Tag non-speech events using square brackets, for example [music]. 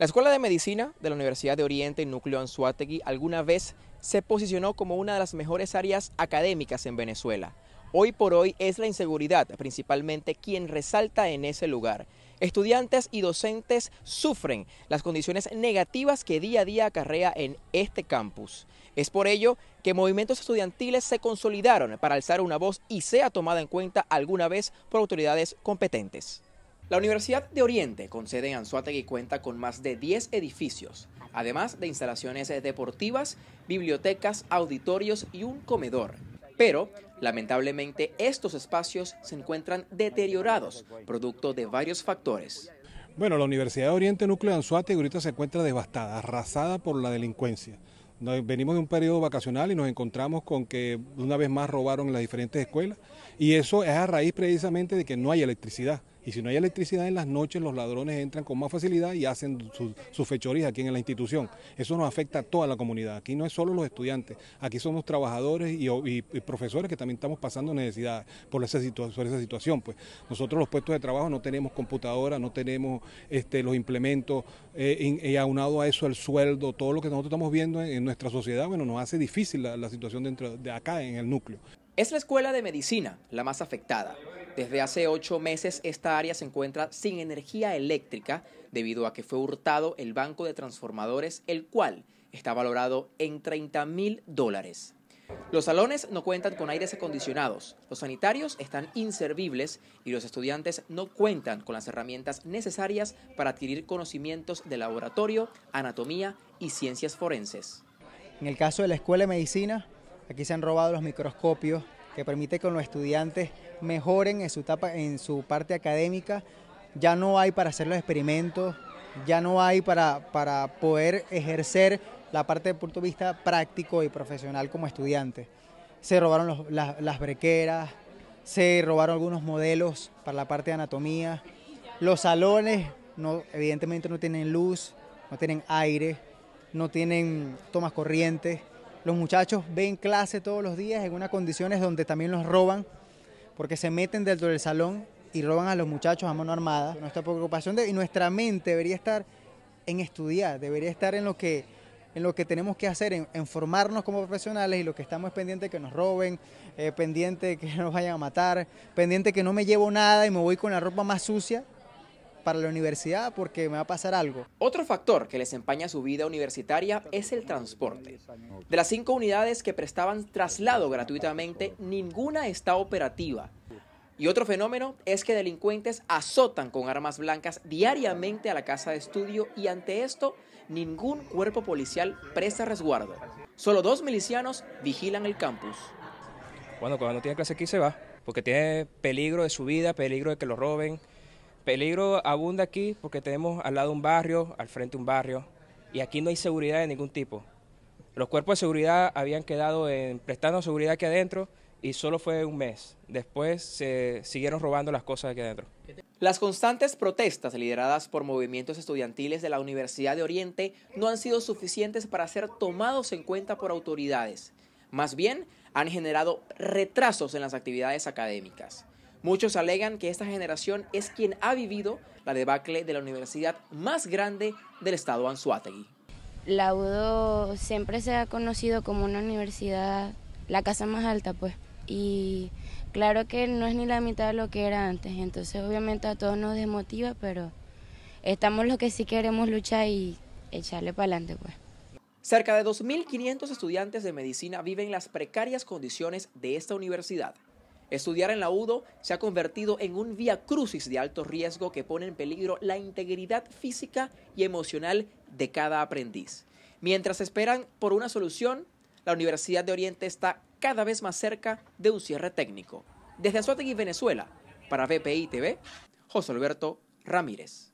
La Escuela de Medicina de la Universidad de Oriente Núcleo Anzuategui alguna vez se posicionó como una de las mejores áreas académicas en Venezuela. Hoy por hoy es la inseguridad principalmente quien resalta en ese lugar. Estudiantes y docentes sufren las condiciones negativas que día a día acarrea en este campus. Es por ello que movimientos estudiantiles se consolidaron para alzar una voz y sea tomada en cuenta alguna vez por autoridades competentes. La Universidad de Oriente, con sede en Anzuategui, cuenta con más de 10 edificios, además de instalaciones deportivas, bibliotecas, auditorios y un comedor. Pero, lamentablemente, estos espacios se encuentran deteriorados, producto de varios factores. Bueno, la Universidad de Oriente Núcleo de Anzuate ahorita se encuentra devastada, arrasada por la delincuencia. venimos de un periodo vacacional y nos encontramos con que una vez más robaron las diferentes escuelas y eso es a raíz precisamente de que no hay electricidad. Y si no hay electricidad en las noches, los ladrones entran con más facilidad y hacen sus su fechorías aquí en la institución. Eso nos afecta a toda la comunidad. Aquí no es solo los estudiantes, aquí somos trabajadores y, profesores que también estamos pasando necesidad por esa, situación. Pues. Nosotros los puestos de trabajo no tenemos computadoras, no tenemos este, los implementos, y, eh, eh, aunado a eso el sueldo, todo lo que nosotros estamos viendo en, nuestra sociedad, bueno, nos hace difícil la, la situación dentro de acá en el núcleo. Es la escuela de medicina la más afectada. Desde hace ocho meses esta área se encuentra sin energía eléctrica debido a que fue hurtado el banco de transformadores, el cual está valorado en 30 mil dólares. Los salones no cuentan con aires acondicionados, los sanitarios están inservibles y los estudiantes no cuentan con las herramientas necesarias para adquirir conocimientos de laboratorio, anatomía y ciencias forenses. En el caso de la Escuela de Medicina, aquí se han robado los microscopios, que permite que los estudiantes mejoren en su, parte académica. Ya no hay para hacer los experimentos, ya no hay para, poder ejercer la parte de punto de vista práctico y profesional como estudiante. Se robaron las, brequeras, se robaron algunos modelos para la parte de anatomía. Los salones no, evidentemente no tienen luz, no tienen aire, no tienen tomas corrientes. Los muchachos ven clase todos los días en unas condiciones donde también los roban, porque se meten dentro del salón y roban a los muchachos a mano armada. Nuestra preocupación y nuestra mente debería estar en estudiar, debería estar en lo que, en lo que tenemos que hacer, en, formarnos como profesionales y lo que estamos pendiente que nos roben, eh, pendiente que [laughs] nos vayan a matar, pendiente que no me llevo nada y me voy con la ropa más sucia, para la universidad porque me va a pasar algo. Otro factor que les empaña su vida universitaria es el transporte. De las cinco unidades que prestaban traslado gratuitamente, ninguna está operativa. Y otro fenómeno es que delincuentes azotan con armas blancas diariamente a la casa de estudio y ante esto ningún cuerpo policial presta resguardo. Solo dos milicianos vigilan el campus. Bueno, cuando tiene clase aquí se va, porque tiene peligro de su vida, peligro de que lo roben, peligro abunda aquí porque tenemos al lado un barrio, al frente un barrio, y aquí no hay seguridad de ningún tipo. Los cuerpos de seguridad habían quedado en prestando seguridad aquí adentro y solo fue un mes. Después se siguieron robando las cosas aquí adentro. Las constantes protestas lideradas por movimientos estudiantiles de la Universidad de Oriente no han sido suficientes para ser tomados en cuenta por autoridades. Más bien, han generado retrasos en las actividades académicas. Muchos alegan que esta generación es quien ha vivido la debacle de la universidad más grande del estado Anzuategui. La UDO siempre se ha conocido como una universidad, la casa más alta, pues. Y claro que no es ni la mitad de lo que era antes, entonces obviamente a todos nos desmotiva, pero estamos los que sí queremos luchar y echarle para adelante, pues. Cerca de 2.500 estudiantes de medicina viven las precarias condiciones de esta universidad. Estudiar en la UDO se ha convertido en un vía crucis de alto riesgo que pone en peligro la integridad física y emocional de cada aprendiz. Mientras esperan por una solución, la Universidad de Oriente está cada vez más cerca de un cierre técnico. Desde y Venezuela, para VPI TV, José Alberto Ramírez.